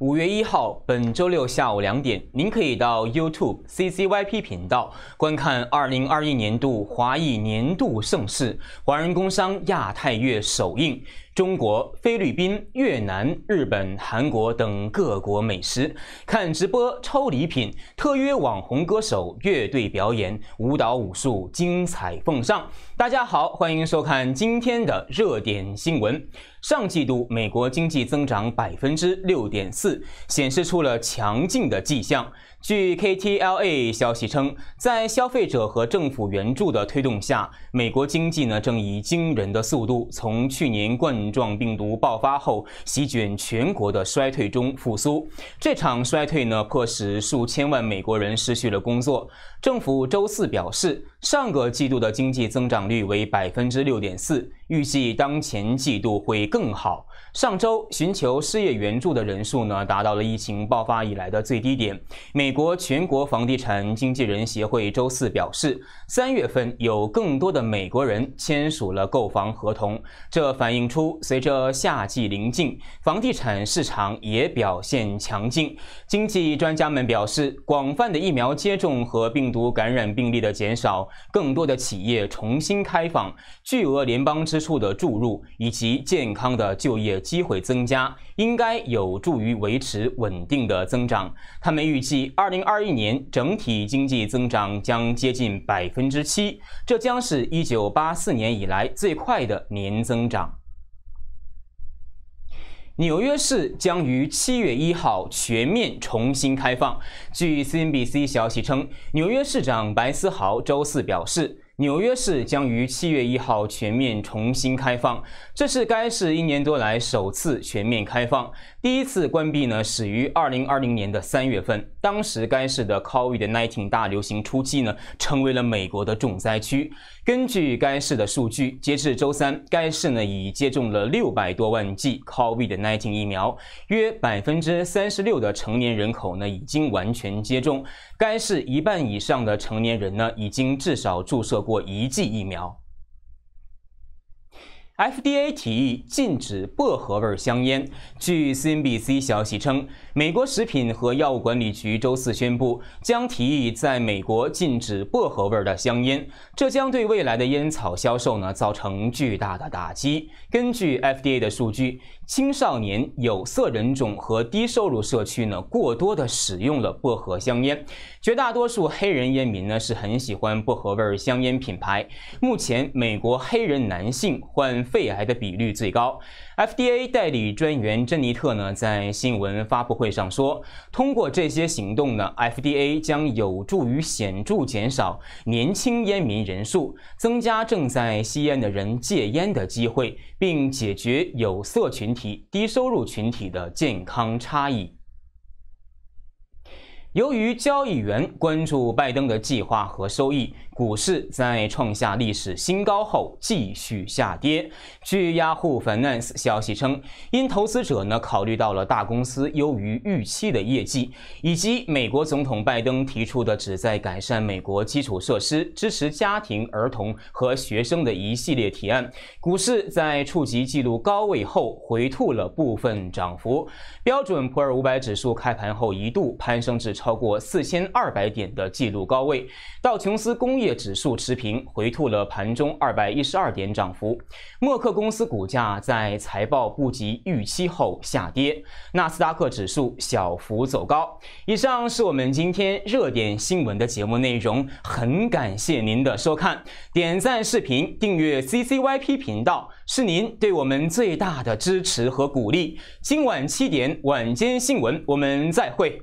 五月一号，本周六下午两点，您可以到 YouTube C C Y P 频道观看二零二一年度华裔年度盛事——华人工商亚太月首映。中国、菲律宾、越南、日本、韩国等各国美食，看直播抽礼品，特约网红歌手、乐队表演、舞蹈、武术精彩奉上。大家好，欢迎收看今天的热点新闻。上季度美国经济增长百分之六点四。显示出了强劲的迹象。据 KTLA 消息称，在消费者和政府援助的推动下，美国经济呢正以惊人的速度，从去年冠状病毒爆发后席卷全国的衰退中复苏。这场衰退呢迫使数千万美国人失去了工作。政府周四表示，上个季度的经济增长率为百分之六点四，预计当前季度会更好。上周寻求失业援助的人数呢。达到了疫情爆发以来的最低点。美国全国房地产经纪人协会周四表示，三月份有更多的美国人签署了购房合同，这反映出随着夏季临近，房地产市场也表现强劲。经济专家们表示，广泛的疫苗接种和病毒感染病例的减少，更多的企业重新开放，巨额联邦支出的注入，以及健康的就业机会增加，应该有助于稳。维持稳定的增长。他们预计，二零二一年整体经济增长将接近百分之七，这将是一九八四年以来最快的年增长。纽约市将于七月一号全面重新开放。据 CNBC 消息称，纽约市长白思豪周四表示。纽约市将于七月一号全面重新开放，这是该市一年多来首次全面开放。第一次关闭呢，始于二零二零年的三月份，当时该市的 COVID-19 大流行初期呢，成为了美国的重灾区。根据该市的数据，截至周三，该市呢已接种了六百多万剂 COVID-19 疫苗，约百分之三十六的成年人口呢已经完全接种。该市一半以上的成年人呢已经至少注射。过一剂疫苗。FDA 提议禁止薄荷味香烟。据 CNBC 消息称，美国食品和药物管理局周四宣布，将提议在美国禁止薄荷味的香烟。这将对未来的烟草销售呢造成巨大的打击。根据 FDA 的数据，青少年、有色人种和低收入社区呢过多的使用了薄荷香烟。绝大多数黑人烟民呢是很喜欢薄荷味香烟品牌。目前，美国黑人男性患肺癌的比率最高。FDA 代理专员珍妮特呢，在新闻发布会上说，通过这些行动呢，FDA 将有助于显著减少年轻烟民人数，增加正在吸烟的人戒烟的机会，并解决有色群体、低收入群体的健康差异。由于交易员关注拜登的计划和收益，股市在创下历史新高后继续下跌。据 Yahoo Finance 消息称，因投资者呢考虑到了大公司优于预期的业绩，以及美国总统拜登提出的旨在改善美国基础设施、支持家庭、儿童和学生的一系列提案，股市在触及纪录高位后回吐了部分涨幅。标准普尔五百指数开盘后一度攀升至。超。超过四千二百点的纪录高位，道琼斯工业指数持平，回吐了盘中二百一十二点涨幅。默克公司股价在财报不及预期后下跌。纳斯达克指数小幅走高。以上是我们今天热点新闻的节目内容，很感谢您的收看，点赞视频，订阅 CCYP 频道是您对我们最大的支持和鼓励。今晚七点晚间新闻，我们再会。